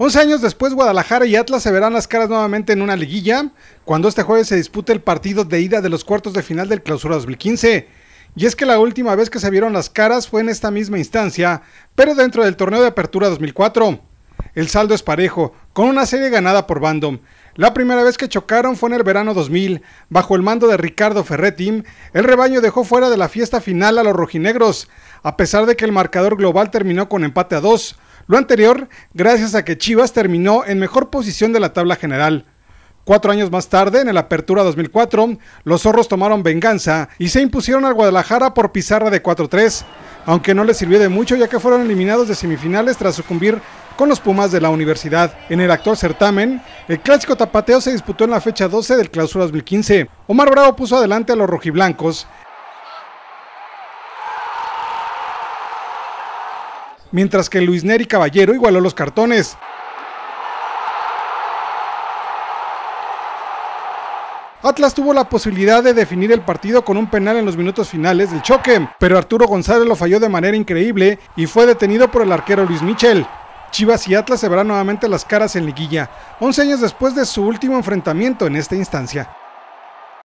11 años después, Guadalajara y Atlas se verán las caras nuevamente en una liguilla, cuando este jueves se dispute el partido de ida de los cuartos de final del Clausura 2015. Y es que la última vez que se vieron las caras fue en esta misma instancia, pero dentro del torneo de apertura 2004. El saldo es parejo, con una serie ganada por Bandom. La primera vez que chocaron fue en el verano 2000, bajo el mando de Ricardo Ferretti, el rebaño dejó fuera de la fiesta final a los rojinegros, a pesar de que el marcador global terminó con empate a dos, lo anterior, gracias a que Chivas terminó en mejor posición de la tabla general. Cuatro años más tarde, en el Apertura 2004, los zorros tomaron venganza y se impusieron al Guadalajara por pizarra de 4-3, aunque no les sirvió de mucho ya que fueron eliminados de semifinales tras sucumbir con los Pumas de la universidad. En el actual certamen, el clásico tapateo se disputó en la fecha 12 del Clausura 2015. Omar Bravo puso adelante a los rojiblancos mientras que Luis Neri Caballero igualó los cartones. Atlas tuvo la posibilidad de definir el partido con un penal en los minutos finales del choque, pero Arturo González lo falló de manera increíble y fue detenido por el arquero Luis Michel. Chivas y Atlas se verán nuevamente las caras en liguilla, 11 años después de su último enfrentamiento en esta instancia.